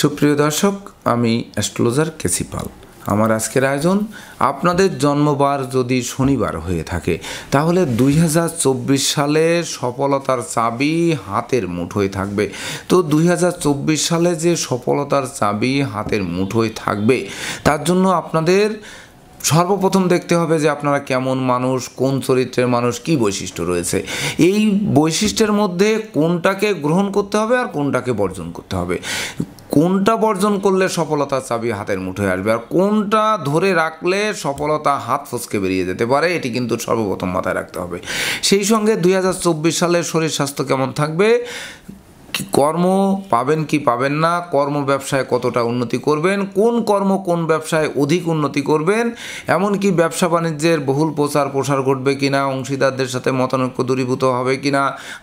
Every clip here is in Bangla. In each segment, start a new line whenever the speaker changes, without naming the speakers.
সুপ্রিয় দর্শক আমি অ্যাস্ট্রোলজার কেসিপাল আমার আজকের আয়োজন আপনাদের জন্মবার যদি শনিবার হয়ে থাকে তাহলে দুই সালে সফলতার চাবি হাতের মুঠোয় থাকবে তো দুই সালে যে সফলতার চাবি হাতের মুঠোয় থাকবে তার জন্য আপনাদের সর্বপ্রথম দেখতে হবে যে আপনারা কেমন মানুষ কোন চরিত্রের মানুষ কি বৈশিষ্ট্য রয়েছে এই বৈশিষ্ট্যের মধ্যে কোনটাকে গ্রহণ করতে হবে আর কোনটাকে বর্জন করতে হবে কোনটা বর্জন করলে সফলতার চাবি হাতের মুঠোয় আসবে আর কোনটা ধরে রাখলে সফলতা হাত ফসকে বেরিয়ে যেতে পারে এটি কিন্তু সর্বপ্রথম মাথায় রাখতে হবে সেই সঙ্গে দুই সালে শরীর স্বাস্থ্য কেমন থাকবে কর্ম পাবেন কি পাবেন না কর্ম ব্যবসায় কতটা উন্নতি করবেন কোন কর্ম কোন ব্যবসায় অধিক উন্নতি করবেন এমনকি ব্যবসা বাণিজ্যের বহুল প্রচার প্রসার ঘটবে কি না অংশীদারদের সাথে মতানৈক্য দূরীভূত হবে কি না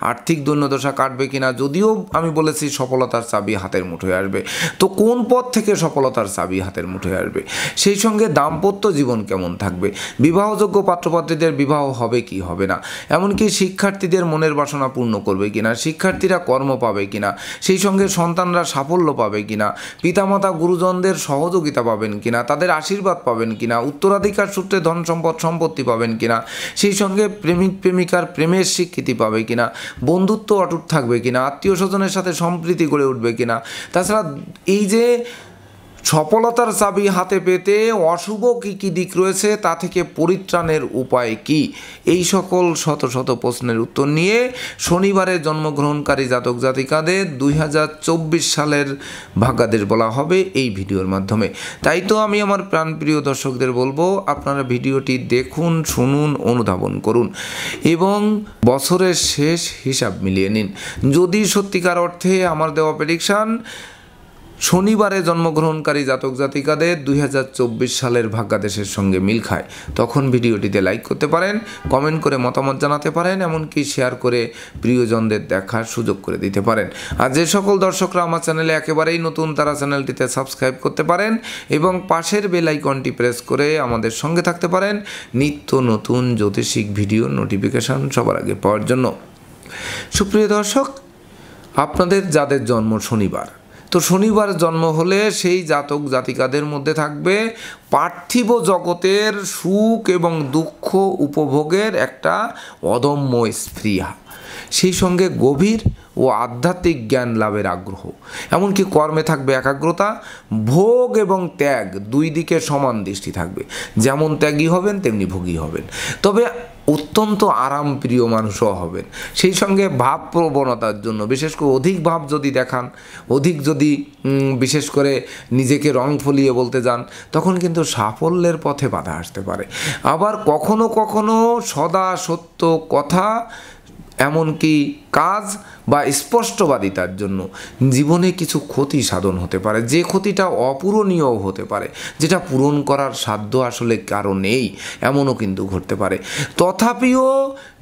আর্থিক দৈন্যদশা কাটবে কি না যদিও আমি বলেছি সফলতার চাবি হাতের মুঠোয় আসবে তো কোন পথ থেকে সফলতার চাবি হাতের মুঠোয় আসবে সেই সঙ্গে দাম্পত্য জীবন কেমন থাকবে বিবাহযোগ্য পাত্রপাত্রীদের বিবাহ হবে কি হবে না এমনকি শিক্ষার্থীদের মনের বাসনা পূর্ণ করবে কি না শিক্ষার্থীরা কর্ম পাবে কিনা সেই সঙ্গে সন্তানরা সাফল্য পাবে কিনা পিতামাতা গুরুজনদের সহযোগিতা পাবেন কিনা তাদের আশীর্বাদ পাবেন কিনা উত্তরাধিকার সূত্রে ধন সম্পদ সম্পত্তি পাবেন কিনা সেই সঙ্গে প্রেমিক প্রেমিকার প্রেমের স্বীকৃতি পাবে কিনা বন্ধুত্ব অটুট থাকবে কিনা আত্মীয় স্বজনের সাথে সম্প্রীতি গড়ে উঠবে কিনা তাছাড়া এই যে সফলতার চাবি হাতে পেতে অশুভ কী কী দিক রয়েছে তা থেকে পরিত্রাণের উপায় কি এই সকল শত শত প্রশ্নের উত্তর নিয়ে শনিবারে জন্মগ্রহণকারী জাতক জাতিকাদের দুই সালের ভাগ্যাদেশ বলা হবে এই ভিডিওর মাধ্যমে তাই তো আমি আমার প্রাণপ্রিয় দর্শকদের বলবো আপনারা ভিডিওটি দেখুন শুনুন অনুধাবন করুন এবং বছরের শেষ হিসাব মিলিয়ে নিন যদি সত্যিকার অর্থে আমার দেওয়া প্রেডিকশান শনিবারে জন্মগ্রহণকারী জাতক জাতিকাদের দুই সালের ভাগ্যাদেশের সঙ্গে মিল খায় তখন ভিডিওটিতে লাইক করতে পারেন কমেন্ট করে মতামত জানাতে পারেন এমনকি শেয়ার করে প্রিয়জনদের দেখার সুযোগ করে দিতে পারেন আর যে সকল দর্শকরা আমার চ্যানেলে একেবারেই নতুন তারা চ্যানেলটিতে সাবস্ক্রাইব করতে পারেন এবং পাশের বেল আইকনটি প্রেস করে আমাদের সঙ্গে থাকতে পারেন নিত্য নতুন জ্যোতিষিক ভিডিও নোটিফিকেশান সবার আগে পাওয়ার জন্য সুপ্রিয় দর্শক আপনাদের যাদের জন্ম শনিবার তো শনিবার জন্ম হলে সেই জাতক জাতিকাদের মধ্যে থাকবে পার্থিব জগতের সুখ এবং দুঃখ উপভোগের একটা অদম্য স্প্রিয়া সেই সঙ্গে গভীর ও আধ্যাত্মিক জ্ঞান লাভের আগ্রহ এমনকি কর্মে থাকবে একাগ্রতা ভোগ এবং ত্যাগ দুই দিকে সমান দৃষ্টি থাকবে যেমন ত্যাগী হবেন তেমনি ভোগী হবেন তবে অত্যন্ত আরামপ্রিয় মানুষও হবেন সেই সঙ্গে ভাব প্রবণতার জন্য বিশেষ করে অধিক ভাব যদি দেখান অধিক যদি বিশেষ করে নিজেকে রং ফলিয়ে বলতে যান তখন কিন্তু সাফল্যের পথে বাধা আসতে পারে আবার কখনো কখনো সদা সত্য কথা এমনকি কাজ বা স্পষ্টবাদিতার জন্য জীবনে কিছু ক্ষতি সাধন হতে পারে যে ক্ষতিটা অপূরণীয় হতে পারে যেটা পূরণ করার সাধ্য আসলে কারো নেই এমনও কিন্তু ঘটতে পারে তথাপিও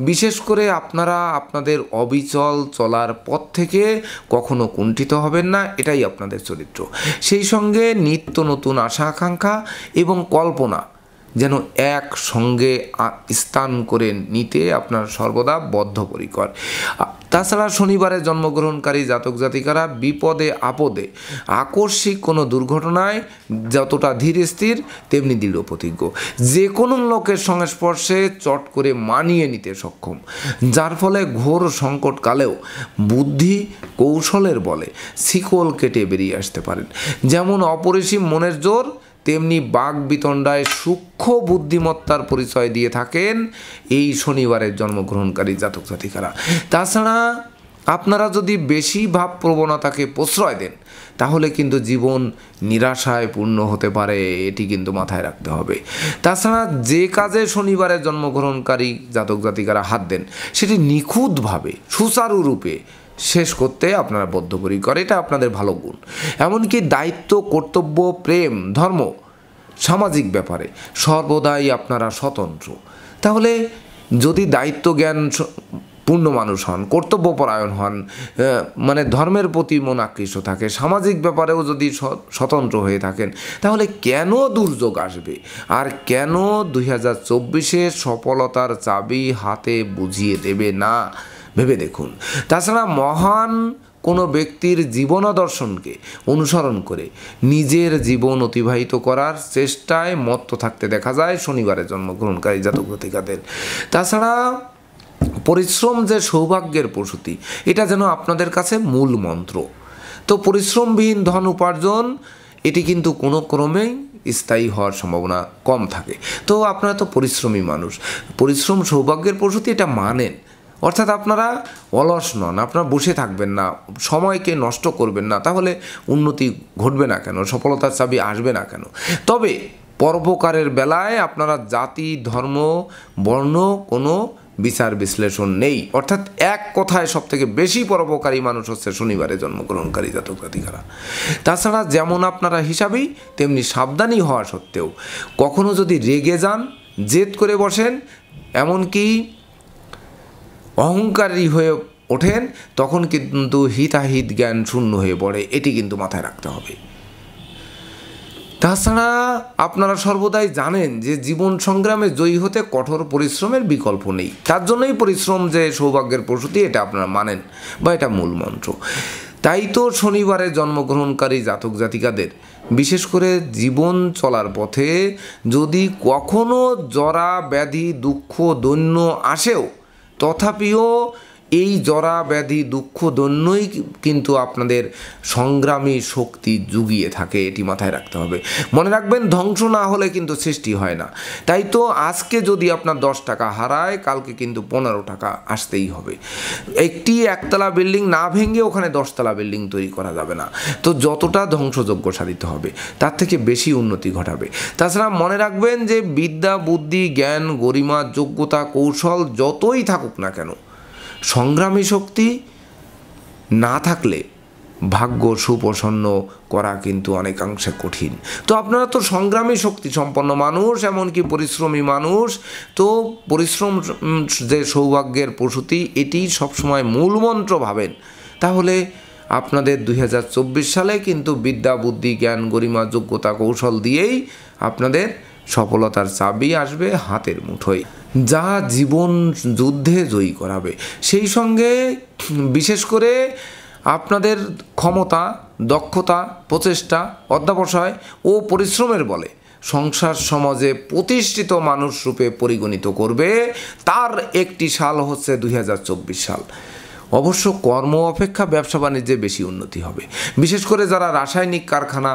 বিশেষ করে আপনারা আপনাদের অবিচল চলার পথ থেকে কখনো কুণ্ঠিত হবেন না এটাই আপনাদের চরিত্র সেই সঙ্গে নিত্য নতুন আশা আকাঙ্ক্ষা এবং কল্পনা যেন এক সঙ্গে স্থান করে নিতে আপনার সর্বদা বদ্ধপরিকর তাছাড়া শনিবারে জন্মগ্রহণকারী জাতক জাতিকারা বিপদে আপদে আকস্মিক কোনো দুর্ঘটনায় যতটা ধীর স্থির তেমনি দৃঢ় প্রতিজ্ঞ যে কোনো লোকের সংস্পর্শে চট করে মানিয়ে নিতে সক্ষম যার ফলে ঘোর সংকটকালেও বুদ্ধি কৌশলের বলে শিকল কেটে বেরিয়ে আসতে পারেন যেমন অপরিসীম মনের জোর তেমনি বাঘ বিতণ্ডায় সূক্ষ্ম বুদ্ধিমত্তার পরিচয় দিয়ে থাকেন এই শনিবারের জন্মগ্রহণকারী জাতক জাতিকারা তাছাড়া আপনারা যদি বেশি ভাব প্রবণতাকে প্রশ্রয় দেন তাহলে কিন্তু জীবন নিরাশায় পূর্ণ হতে পারে এটি কিন্তু মাথায় রাখতে হবে তাছাড়া যে কাজে শনিবারে জন্মগ্রহণকারী জাতক জাতিকারা হাত দেন সেটি নিখুঁতভাবে সুচারুরূপে শেষ করতে আপনারা বদ্ধপরিকর এটা আপনাদের ভালো গুণ এমনকি দায়িত্ব কর্তব্য প্রেম ধর্ম সামাজিক ব্যাপারে সর্বদাই আপনারা স্বতন্ত্র তাহলে যদি দায়িত্ব জ্ঞান পূর্ণ মানুষ হন কর্তব্যপরায়ণ হন মানে ধর্মের প্রতি মন আকৃষ্ট থাকে সামাজিক ব্যাপারেও যদি স্বতন্ত্র হয়ে থাকেন তাহলে কেন দুর্যোগ আসবে আর কেন দুই হাজার চব্বিশে সফলতার চাবি হাতে বুঝিয়ে দেবে না ভেবে দেখুন তাছাড়া মহান কোনো ব্যক্তির দর্শনকে অনুসরণ করে নিজের জীবন অতিবাহিত করার চেষ্টায় মত্ত থাকতে দেখা যায় শনিবারে জন্মগ্রহণকারী জাতক তাছাড়া পরিশ্রম যে সৌভাগ্যের প্রসূতি এটা যেন আপনাদের কাছে মূল মন্ত্র তো পরিশ্রমবিহীন ধন উপার্জন এটি কিন্তু কোনো ক্রমেই স্থায়ী হওয়ার সম্ভাবনা কম থাকে তো আপনারা তো পরিশ্রমী মানুষ পরিশ্রম সৌভাগ্যের প্রসূতি এটা মানেন অর্থাৎ আপনারা অলস নন আপনারা বসে থাকবেন না সময়কে নষ্ট করবেন না তাহলে উন্নতি ঘটবে না কেন সফলতার চাবি আসবে না কেন তবে পরোপকারের বেলায় আপনারা জাতি ধর্ম বর্ণ কোনো বিচার বিশ্লেষণ নেই অর্থাৎ এক কথায় সব থেকে বেশি পরোপকারী মানুষ হচ্ছে শনিবারে জন্মগ্রহণকারী জাতক জাতিকারা তাছাড়া যেমন আপনারা হিসাবেই তেমনি সাবধানী হওয়া সত্ত্বেও কখনো যদি রেগে যান জেদ করে বসেন এমনকি অহংকারী হয়ে ওঠেন তখন কিন্তু হিতাহিত জ্ঞান শূন্য হয়ে পড়ে এটি কিন্তু মাথায় রাখতে হবে তাছাড়া আপনারা সর্বদাই জানেন যে জীবন সংগ্রামে জয়ী হতে কঠোর পরিশ্রমের বিকল্প নেই তার জন্যই পরিশ্রম যে সৌভাগ্যের প্রসূতি এটা আপনারা মানেন বা এটা মূল মন্ত্র তাই তো শনিবারে জন্মগ্রহণকারী জাতক জাতিকাদের বিশেষ করে জীবন চলার পথে যদি কখনো জরা ব্যাধি দুঃখ দৈন্য আসেও তথাপিও এই জরা ব্যাধি দুঃখ দৈন্যই কিন্তু আপনাদের সংগ্রামী শক্তি জুগিয়ে থাকে এটি মাথায় রাখতে হবে মনে রাখবেন ধ্বংস না হলে কিন্তু সৃষ্টি হয় না তাই তো আজকে যদি আপনার দশ টাকা হারায় কালকে কিন্তু পনেরো টাকা আসতেই হবে একটি একতলা বিল্ডিং না ভেঙে ওখানে দশতলা বিল্ডিং তৈরি করা যাবে না তো যতটা ধ্বংসযোগ্য সাধিত হবে তার থেকে বেশি উন্নতি ঘটাবে তাছাড়া মনে রাখবেন যে বিদ্যা বুদ্ধি জ্ঞান গরিমা যোগ্যতা কৌশল যতই থাকুক না কেন সংগ্রামী শক্তি না থাকলে ভাগ্য সুপ্রসন্ন করা কিন্তু অনেকাংশে কঠিন তো আপনারা তো সংগ্রামী শক্তি সম্পন্ন মানুষ এমনকি পরিশ্রমী মানুষ তো পরিশ্রম যে সৌভাগ্যের প্রসূতি এটি সবসময় মূলমন্ত্র ভাবেন তাহলে আপনাদের দুই সালে কিন্তু বিদ্যা বুদ্ধি জ্ঞান গরিমা যোগ্যতা কৌশল দিয়েই আপনাদের সফলতার চাবি আসবে হাতের মুঠোয় যা জীবন যুদ্ধে জয়ী করাবে সেই সঙ্গে বিশেষ করে আপনাদের ক্ষমতা দক্ষতা প্রচেষ্টা অধ্যাবসায় ও পরিশ্রমের বলে সংসার সমাজে প্রতিষ্ঠিত মানুষ রূপে পরিগণিত করবে তার একটি সাল হচ্ছে দুই সাল অবশ্য কর্ম অপেক্ষা ব্যবসা বাণিজ্যে বেশি উন্নতি হবে বিশেষ করে যারা রাসায়নিক কারখানা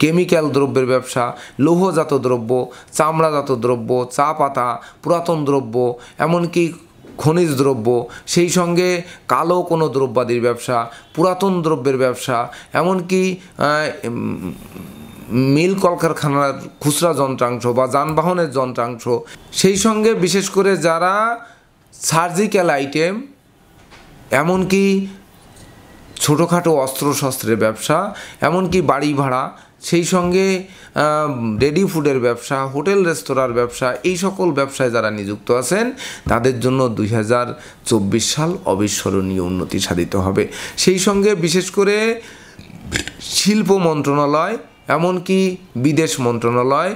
কেমিক্যাল দ্রব্যের ব্যবসা লৌহজাত দ্রব্য চামড়াজাত দ্রব্য চা পাতা পুরাতন দ্রব্য এমনকি খনিজ দ্রব্য সেই সঙ্গে কালো কোনো দ্রব্যাদির ব্যবসা পুরাতন দ্রব্যের ব্যবসা এমনকি মিল কলকারখানার খুচরা যন্ত্রাংশ বা যানবাহনের যন্ত্রাংশ সেই সঙ্গে বিশেষ করে যারা সার্জিক্যাল আইটেম এমনকি ছোটোখাটো অস্ত্রশস্ত্রের ব্যবসা এমনকি বাড়ি ভাড়া সেই সঙ্গে রেডি ফুডের ব্যবসা হোটেল রেস্তোরাঁর ব্যবসা এই সকল ব্যবসায় যারা নিযুক্ত আছেন তাদের জন্য দুই সাল অবিস্মরণীয় উন্নতি সাধিত হবে সেই সঙ্গে বিশেষ করে শিল্প মন্ত্রণালয় এমনকি বিদেশ মন্ত্রণালয়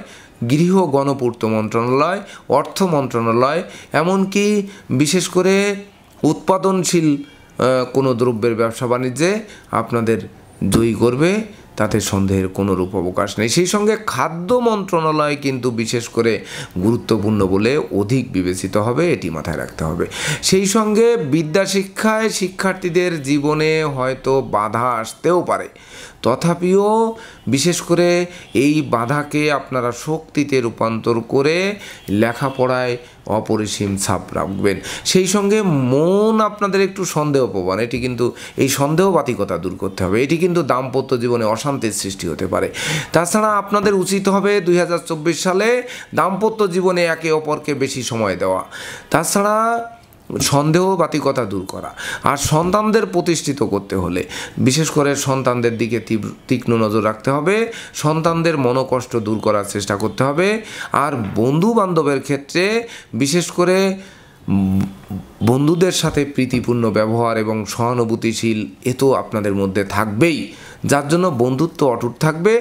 গৃহ গণপূর্ত মন্ত্রণালয় অর্থ মন্ত্রণালয় এমনকি বিশেষ করে উৎপাদনশীল কোনো দ্রব্যের ব্যবসা বাণিজ্যে আপনাদের জয়ী করবে তাতে সন্দেহের কোনো রূপ অবকাশ নেই সেই সঙ্গে খাদ্য মন্ত্রণালয় কিন্তু বিশেষ করে গুরুত্বপূর্ণ বলে অধিক বিবেচিত হবে এটি মাথায় রাখতে হবে সেই সঙ্গে বিদ্যা শিক্ষায় শিক্ষার্থীদের জীবনে হয়তো বাধা আসতেও পারে তথাপিও বিশেষ করে এই বাধাকে আপনারা শক্তিতে রূপান্তর করে লেখাপড়ায় অপরিসীম ছাপ রাখবেন সেই সঙ্গে মন আপনাদের একটু সন্দেহ প্রবণ এটি কিন্তু এই সন্দেহবাতিকতা দূর করতে হবে এটি কিন্তু দাম্পত্য জীবনে অশান্তির সৃষ্টি হতে পারে তাছাড়া আপনাদের উচিত হবে দুই সালে দাম্পত্য জীবনে একে অপরকে বেশি সময় দেওয়া তাছাড়া সন্দেহবাতিকতা দূর করা আর সন্তানদের প্রতিষ্ঠিত করতে হলে বিশেষ করে সন্তানদের দিকে তীক্ষ্ণ নজর রাখতে হবে সন্তানদের মনোকষ্ট দূর করার চেষ্টা করতে হবে আর বন্ধু বান্ধবের ক্ষেত্রে বিশেষ করে বন্ধুদের সাথে প্রীতিপূর্ণ ব্যবহার এবং সহানুভূতিশীল এ তো আপনাদের মধ্যে থাকবেই যার জন্য বন্ধুত্ব অটুট থাকবে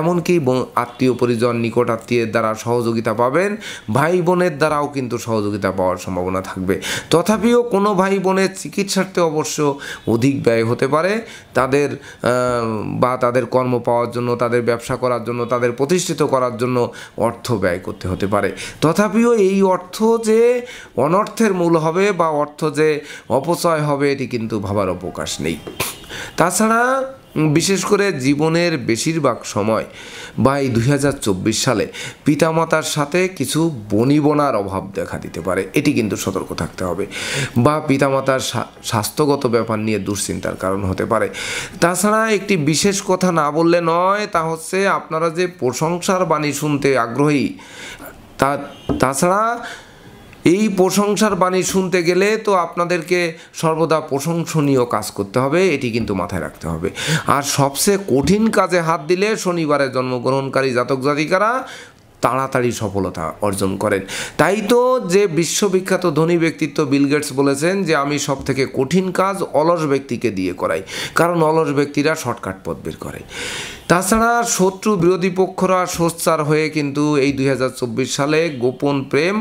এমনকি আত্মীয় পরিজন নিকট আত্মীয়ের দ্বারা সহযোগিতা পাবেন ভাই বোনের দ্বারাও কিন্তু সহযোগিতা পাওয়ার সম্ভাবনা থাকবে তথাপিও কোনো ভাই বোনের চিকিৎসার্থে অবশ্য অধিক ব্যয় হতে পারে তাদের বা তাদের কর্ম পাওয়ার জন্য তাদের ব্যবসা করার জন্য তাদের প্রতিষ্ঠিত করার জন্য অর্থ ব্যয় করতে হতে পারে তথাপিও এই অর্থ যে অনর্থের মূল হবে বা অর্থ যে অপচয় হবে এটি কিন্তু ভাবার অবকাশ নেই তাছাড়া বিশেষ করে জীবনের বেশিরভাগ সময় বা এই দুই সালে পিতামাতার সাথে কিছু বনিবনার অভাব দেখা দিতে পারে এটি কিন্তু সতর্ক থাকতে হবে বা পিতামাতার স্বাস্থ্যগত ব্যাপার নিয়ে দুশ্চিন্তার কারণ হতে পারে তাছাড়া একটি বিশেষ কথা না বললে নয় তা হচ্ছে আপনারা যে প্রশংসার বাণী শুনতে আগ্রহী তা তাছাড়া এই প্রশংসার বাণী শুনতে গেলে তো আপনাদেরকে সর্বদা প্রশংসনীয় কাজ করতে হবে এটি কিন্তু মাথায় রাখতে হবে আর সবচেয়ে কঠিন কাজে হাত দিলে শনিবারে জন্মগ্রহণকারী জাতক জাতিকারা তাড়াতাড়ি সফলতা অর্জন করেন তাই তো যে বিশ্ববিখ্যাত ধনী ব্যক্তিত্ব বিল গেটস বলেছেন যে আমি সব থেকে কঠিন কাজ অলস ব্যক্তিকে দিয়ে করাই কারণ অলস ব্যক্তিরা শর্টকাট পথ বের করে তাছাড়া শত্রু বিরোধী পক্ষরা সোচ্চার হয়ে কিন্তু এই দুই সালে গোপন প্রেম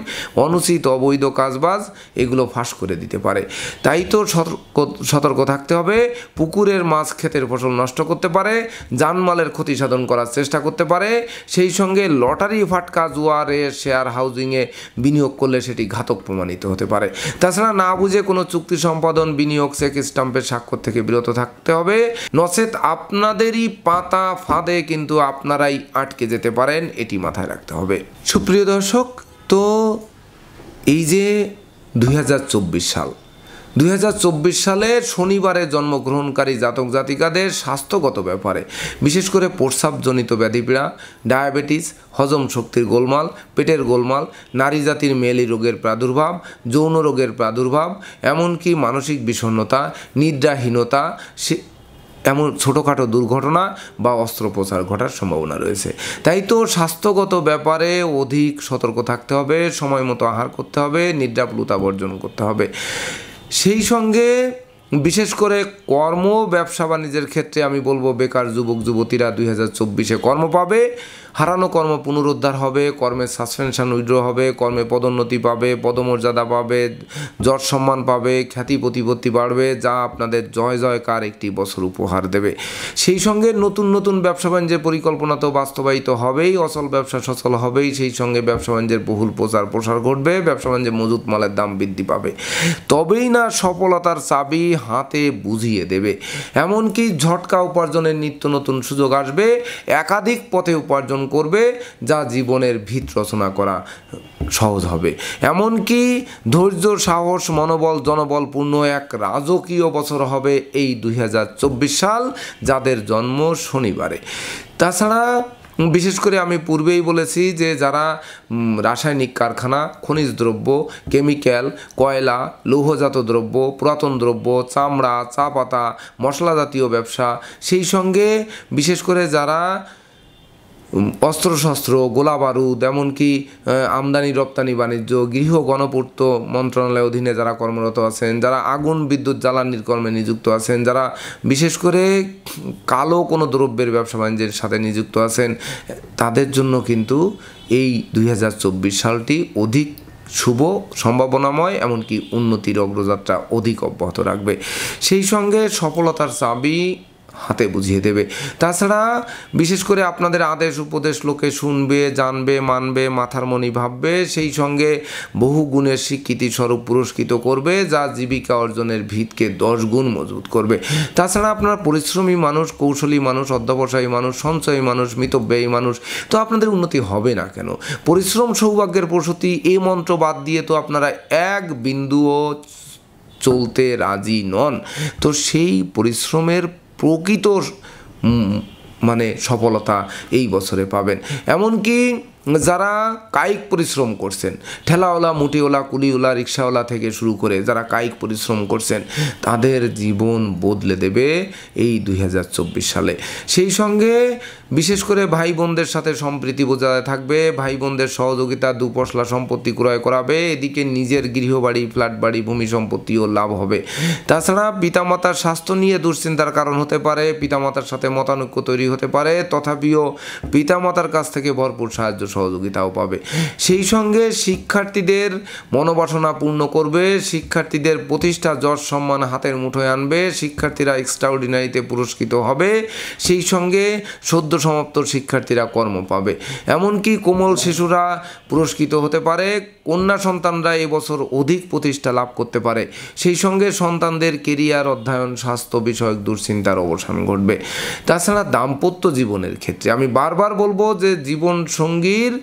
অনুচিত অবৈধ কাজবাজ এগুলো ফাঁস করে দিতে পারে তাই তো সতর্ক সতর্ক থাকতে হবে পুকুরের মাছ ক্ষেতের ফসল নষ্ট করতে পারে জানমালের ক্ষতি সাধন করার চেষ্টা করতে পারে সেই সঙ্গে লটারি ফাটকা জুয়ারে শেয়ার হাউজিংয়ে বিনিয়োগ করলে সেটি ঘাতক প্রমাণিত হতে পারে তাছাড়া না বুঝে কোনো চুক্তি সম্পাদন বিনিয়োগ চেক স্টাম্পের স্বাক্ষর থেকে বিরত থাকতে হবে নচেত আপনাদেরই পাতা ফাঁদে কিন্তু আপনারাই আটকে যেতে পারেন এটি মাথায় রাখতে হবে সুপ্রিয় দর্শক তো এই যে দুই সাল দুই সালে শনিবারে জন্মগ্রহণকারী জাতক জাতিকাদের স্বাস্থ্যগত ব্যাপারে বিশেষ করে প্রস্রাবজনিত ব্যাধিপীড়া ডায়াবেটিস হজম শক্তির গোলমাল পেটের গোলমাল নারী জাতির মেলি রোগের প্রাদুর্ভাব যৌন রোগের প্রাদুর্ভাব এমনকি মানসিক বিষণ্নতা নিদ্রাহীনতা এমন ছোটোখাটো দুর্ঘটনা বা অস্ত্রোপচার ঘটার সম্ভাবনা রয়েছে তাই তো স্বাস্থ্যগত ব্যাপারে অধিক সতর্ক থাকতে হবে সময় মতো আহার করতে হবে নিদ্রাপ্লুতা বর্জন করতে হবে সেই সঙ্গে বিশেষ করে কর্ম ব্যবসা বাণিজ্যের ক্ষেত্রে আমি বলবো বেকার যুবক যুবতীরা দুই হাজার চব্বিশে কর্ম পাবে হারানো কর্ম পুনরুদ্ধার হবে কর্মের সাসপেনশন উইড্র হবে কর্মে পদোন্নতি পাবে পদমর্যাদা পাবে জট সম্মান পাবে খ্যাতি প্রতিপত্তি বাড়বে যা আপনাদের জয় জয়কার একটি বছর উপহার দেবে সেই সঙ্গে নতুন নতুন ব্যবসা বাণিজ্যের পরিকল্পনা তো বাস্তবায়িত হবেই অচল ব্যবসা সচল হবেই সেই সঙ্গে ব্যবসা বাণিজ্যের বহুল প্রচার প্রসার ঘটবে ব্যবসা বাণিজ্যে মজুত মালের দাম বৃদ্ধি পাবে তবেই না সফলতার চাবি হাতে বুঝিয়ে দেবে এমনকি ঝটকা উপার্জনের নিত্য নতুন সুযোগ আসবে একাধিক পথে উপার্জন পালন করবে যা জীবনের ভিত রচনা করা সহজ হবে এমনকি ধৈর্য সাহস মনোবল জনবলপূর্ণ এক রাজকীয় বছর হবে এই দুই সাল যাদের জন্ম শনিবারে তাছাড়া বিশেষ করে আমি পূর্বেই বলেছি যে যারা রাসায়নিক কারখানা খনিজ দ্রব্য কেমিক্যাল কয়লা লৌহজাত দ্রব্য পুরাতন দ্রব্য চামড়া চা পাতা মশলা জাতীয় ব্যবসা সেই সঙ্গে বিশেষ করে যারা অস্ত্রশস্ত্র গোলা বারুদ এমনকি আমদানি রপ্তানি বাণিজ্য গৃহ গণপূর্ত মন্ত্রণালয়ের অধীনে যারা কর্মরত আছেন যারা আগুন বিদ্যুৎ জ্বালানির কর্মে নিযুক্ত আছেন যারা বিশেষ করে কালো কোনো দ্রব্যের ব্যবসা বাণিজ্যের সাথে নিযুক্ত আছেন তাদের জন্য কিন্তু এই দুই সালটি অধিক শুভ সম্ভাবনাময় এমনকি উন্নতির অগ্রযাত্রা অধিক অব্যাহত রাখবে সেই সঙ্গে সফলতার চাবি হাতে বুঝিয়ে দেবে তাছাড়া বিশেষ করে আপনাদের আদেশ উপদেশ লোকে শুনবে জানবে মানবে মাথার মনি ভাববে সেই সঙ্গে বহু গুণের স্বীকৃতি স্বরূপ পুরস্কৃত করবে যা জীবিকা অর্জনের ভিতকে দশ গুণ মজবুত করবে তাছাড়া আপনার পরিশ্রমী মানুষ কৌশলী মানুষ অধ্যবসায়ী মানুষ সঞ্চয়ী মানুষ মিতব্যয়ী মানুষ তো আপনাদের উন্নতি হবে না কেন পরিশ্রম সৌভাগ্যের প্রসূতি এই মন্ত্র বাদ দিয়ে তো আপনারা এক বিন্দুও চলতে রাজি নন তো সেই পরিশ্রমের প্রকৃত মানে সফলতা এই বছরে পাবেন এমনকি মানে যারা কায়িক পরিশ্রম করছেন ঠেলাওয়ালা মুটিওলা কুলিওলা রিক্সাওয়ালা থেকে শুরু করে যারা কায়িক পরিশ্রম করছেন তাদের জীবন বদলে দেবে এই দুই সালে সেই সঙ্গে বিশেষ করে ভাই বোনদের সাথে সম্প্রীতি বোঝায় থাকবে ভাই বোনদের সহযোগিতা দুপশলা সম্পত্তি ক্রয় করাবে এদিকে নিজের গৃহবাড়ি ফ্ল্যাট বাড়ি ভূমি সম্পত্তিও লাভ হবে তাছাড়া পিতামাতার স্বাস্থ্য নিয়ে দুশ্চিন্তার কারণ হতে পারে পিতামাতার সাথে মতানৈক্য তৈরি হতে পারে তথাপিও পিতামাতার কাছ থেকে ভরপুর সাহায্য সহযোগিতাও পাবে সেই সঙ্গে শিক্ষার্থীদের মনোবাসনা পূর্ণ করবে শিক্ষার্থীদের প্রতিষ্ঠা যশ সম্মান হাতের মুঠোয় আনবে শিক্ষার্থীরা এক্সট্রাঅর্ডিনারিতে পুরস্কৃত হবে সেই সঙ্গে সদ্য সমাপ্ত শিক্ষার্থীরা কর্ম পাবে এমনকি কোমল শিশুরা পুরস্কৃত হতে পারে কন্যা সন্তানরা এবছর অধিক প্রতিষ্ঠা লাভ করতে পারে সেই সঙ্গে সন্তানদের কেরিয়ার অধ্যয়ন স্বাস্থ্য বিষয়ক দুশ্চিন্তার অবসান ঘটবে তাছাড়া দাম্পত্য জীবনের ক্ষেত্রে আমি বারবার বলবো যে জীবন সঙ্গীর ব্যক্তির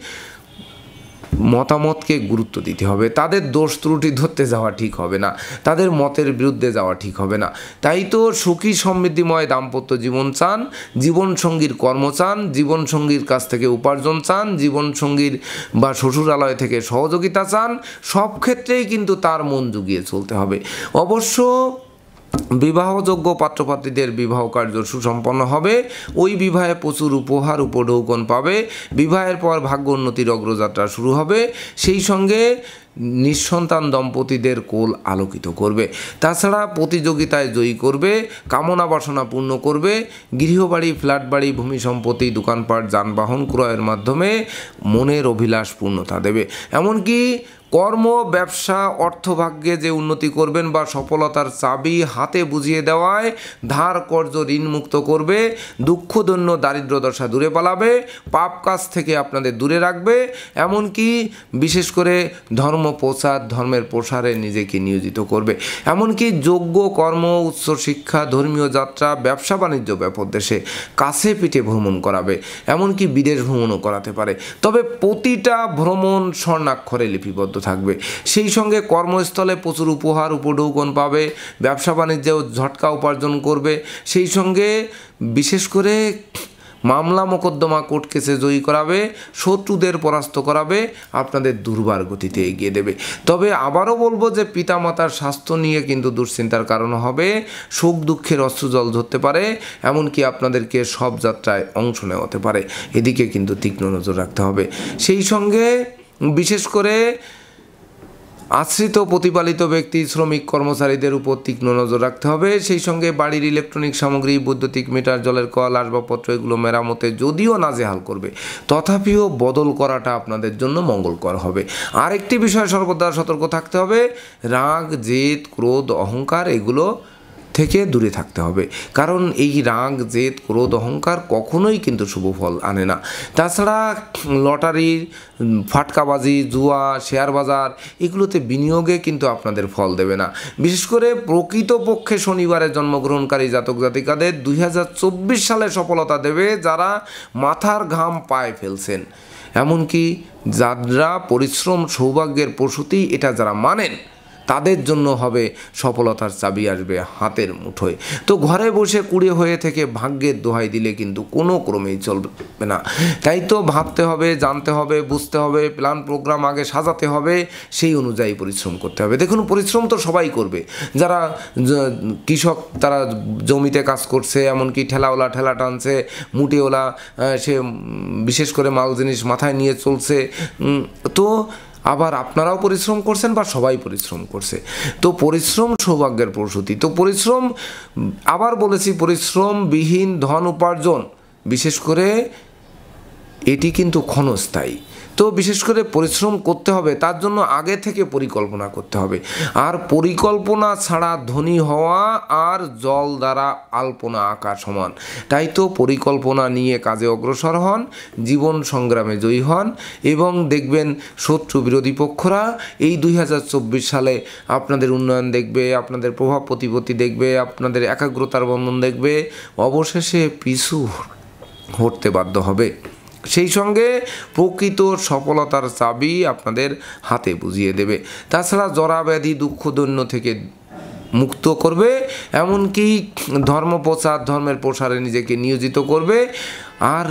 মতামতকে গুরুত্ব দিতে হবে তাদের দোষ ত্রুটি ধরতে যাওয়া ঠিক হবে না তাদের মতের বিরুদ্ধে যাওয়া ঠিক হবে না তাই তো সুখী সমৃদ্ধিময় দাম্পত্য জীবন চান জীবনসঙ্গীর কর্ম চান জীবনসঙ্গীর কাছ থেকে উপার্জন চান জীবনসঙ্গীর বা শ্বশুরালয় থেকে সহযোগিতা চান সব ক্ষেত্রেই কিন্তু তার মন জুগিয়ে চলতে হবে অবশ্য বিবাহযোগ্য পাত্রপাত্রীদের বিবাহ কার্য সুসম্পন্ন হবে ওই বিবাহে প্রচুর উপহার উপঢৌকন পাবে বিবাহের পর ভাগ্য উন্নতির অগ্রযাত্রা শুরু হবে সেই সঙ্গে নিঃসন্তান দম্পতিদের কোল আলোকিত করবে তাছাড়া প্রতিযোগিতায় জয়ী করবে কামনা বাসনা পূর্ণ করবে গৃহবাড়ি ফ্ল্যাট বাড়ি ভূমি সম্পত্তি দোকানপাট যানবাহন ক্রয়ের মাধ্যমে মনের অভিলাষ পূর্ণতা দেবে এমনকি কর্ম ব্যবসা অর্থভাগ্যে যে উন্নতি করবেন বা সফলতার চাবি হাতে বুঝিয়ে দেওয়ায় ধার কর্য ঋণমুক্ত করবে দুঃখদন্য দারিদ্র দশা দূরে পালাবে পাপ কাজ থেকে আপনাদের দূরে রাখবে এমনকি বিশেষ করে ধর্ম প্রচার ধর্মের প্রসারে নিজেকে নিয়োজিত করবে এমনকি যোগ্য কর্ম উচ্চ শিক্ষা ধর্মীয় যাত্রা ব্যবসা বাণিজ্য ব্যাপক দেশে কাছে পিঠে ভ্রমণ করাবে এমনকি বিদেশ ভ্রমণও করাতে পারে তবে প্রতিটা ভ্রমণ স্বর্ণাক্ষরে লিপিবদ্ধ থাকবে সেই সঙ্গে কর্মস্থলে প্রচুর উপহার উপঢৌকন পাবে ব্যবসা বাণিজ্যেও ঝটকা উপার্জন করবে সেই সঙ্গে বিশেষ করে মামলা মোকদ্দমা কোর্ট কেসে জয়ী করাবে শত্রুদের পরাস্ত করাবে আপনাদের দুর্বার গতিতে এগিয়ে দেবে তবে আবারও বলবো যে পিতামাতার স্বাস্থ্য নিয়ে কিন্তু দুশ্চিন্তার কারণ হবে সুখ দুঃখের অস্ত্রজল ধরতে পারে এমনকি আপনাদেরকে সব যাত্রায় অংশ নেওয়াতে পারে এদিকে কিন্তু তীক্ষ্ণ নজর রাখতে হবে সেই সঙ্গে বিশেষ করে আশ্রিত প্রতিপালিত ব্যক্তি শ্রমিক কর্মচারীদের উপর তীক্ষ্ণ নজর রাখতে হবে সেই সঙ্গে বাড়ির ইলেকট্রনিক সামগ্রী বৈদ্যুতিক মিটার জলের কল আসবাবপত্র এগুলো মেরামতে যদিও নাজেহাল করবে তথাপিও বদল করাটা আপনাদের জন্য মঙ্গলকর হবে আরেকটি বিষয় সর্বদা সতর্ক থাকতে হবে রাগ জেদ ক্রোধ অহংকার এগুলো থেকে দূরে থাকতে হবে কারণ এই রাগ জেদ ক্রোধ অহংকার কখনোই কিন্তু শুভ ফল আনে না তাছাড়া লটারির ফাটকাবাজি জুয়া শেয়ার বাজার এগুলোতে বিনিয়োগে কিন্তু আপনাদের ফল দেবে না বিশেষ করে প্রকৃতপক্ষে শনিবারে জন্মগ্রহণকারী জাতক জাতিকাদের দুই সালে সফলতা দেবে যারা মাথার ঘাম পায়ে ফেলছেন এমনকি যারা পরিশ্রম সৌভাগ্যের প্রসূতি এটা যারা মানেন তাদের জন্য হবে সফলতার চাবি আসবে হাতের মুঠোয় তো ঘরে বসে কুড়ে হয়ে থেকে ভাগ্যের দোহাই দিলে কিন্তু কোনো ক্রমেই চলবে না তাই তো ভাবতে হবে জানতে হবে বুঝতে হবে প্ল্যান প্রোগ্রাম আগে সাজাতে হবে সেই অনুযায়ী পরিশ্রম করতে হবে দেখুন পরিশ্রম তো সবাই করবে যারা কৃষক তারা জমিতে কাজ করছে এমনকি ঠেলাওলা ঠেলা টানছে মুটিওলা সে বিশেষ করে মাল জিনিস মাথায় নিয়ে চলছে তো আবার আপনারাও পরিশ্রম করছেন বা সবাই পরিশ্রম করছে তো পরিশ্রম সৌভাগ্যের প্রসূতি তো পরিশ্রম আবার বলেছি পরিশ্রম বিহীন ধন উপার্জন বিশেষ করে এটি কিন্তু ক্ষণস্থায়ী তো বিশেষ করে পরিশ্রম করতে হবে তার জন্য আগে থেকে পরিকল্পনা করতে হবে আর পরিকল্পনা ছাড়া ধনী হওয়া আর জল দ্বারা আলপনা আঁকা সমান তাই তো পরিকল্পনা নিয়ে কাজে অগ্রসর হন জীবন সংগ্রামে জয়ী হন এবং দেখবেন শত্রু বিরোধী পক্ষরা এই দুই সালে আপনাদের উন্নয়ন দেখবে আপনাদের প্রভাব প্রতিপত্তি দেখবে আপনাদের একাগ্রতার বন্ধন দেখবে অবশেষে পিছু হটতে বাধ্য হবে সেই সঙ্গে প্রকৃত সফলতার চাবি আপনাদের হাতে বুঝিয়ে দেবে তাছাড়া জরাব্যাধি দুঃখ দৈন্য থেকে মুক্ত করবে এমনকি ধর্মপ্রচার ধর্মের প্রসারে নিজেকে নিয়োজিত করবে আর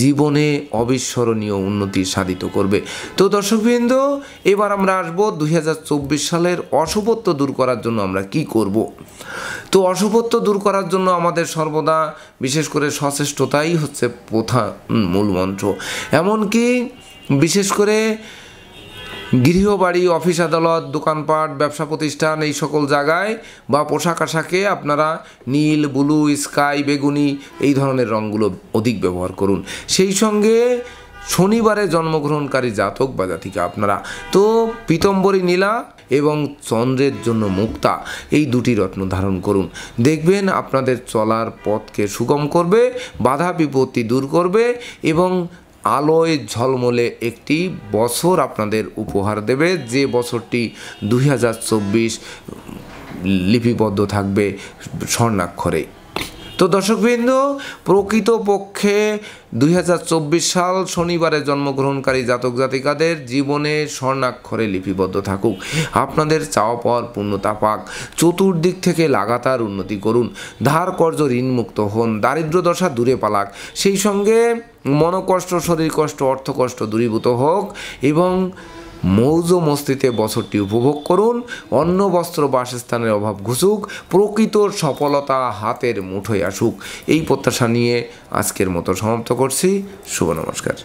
জীবনে অবিস্মরণীয় উন্নতি সাধিত করবে তো দর্শকবৃন্দ এবার আমরা আসবো দুই সালের অশুভত্ব দূর করার জন্য আমরা কি করব। তো অশুভত্ব দূর করার জন্য আমাদের সর্বদা বিশেষ করে সচেষ্টতাই হচ্ছে প্রথা মূল মন্ত্র এমনকি বিশেষ করে গৃহবাড়ি অফিস আদালত দোকানপাট ব্যবসা প্রতিষ্ঠান এই সকল জায়গায় বা পোশাক আশাকে আপনারা নীল ব্লু স্কাই বেগুনি এই ধরনের রঙগুলো অধিক ব্যবহার করুন সেই সঙ্গে শনিবারে জন্মগ্রহণকারী জাতক বা জাতিকা আপনারা তো পীতম্বরী নীলা এবং চন্দ্রের জন্য মুক্তা এই দুটি রত্ন ধারণ করুন দেখবেন আপনাদের চলার পথকে সুগম করবে বাধা বিপত্তি দূর করবে এবং আলোয় ঝলমলে একটি বছর আপনাদের উপহার দেবে যে বছরটি দুই লিপিবদ্ধ থাকবে স্বর্ণাক্ষরে তো দর্শকবৃন্দ প্রকৃতপক্ষে দুই সাল শনিবারে জন্মগ্রহণকারী জাতক জাতিকাদের জীবনে স্বর্ণাক্ষরে লিপিবদ্ধ থাকুক আপনাদের চাওয়া পাওয়ার পূর্ণতা পাক চতুর্দিক থেকে লাগাতার উন্নতি করুন ধার কর্য ঋণমুক্ত হন দারিদ্র দশা দূরে পালাক সেই সঙ্গে মনকষ্ট শরীর কষ্ট অর্থ কষ্ট দূরীভূত হোক এবং মৌজ মস্তিতে বছরটি উপভোগ করুন অন্য বস্ত্র বাসস্থানের অভাব ঘুষুক প্রকৃত সফলতা হাতের মুঠোয় আসুক এই প্রত্যাশা নিয়ে আজকের মতো সমাপ্ত করছি শুভ নমস্কার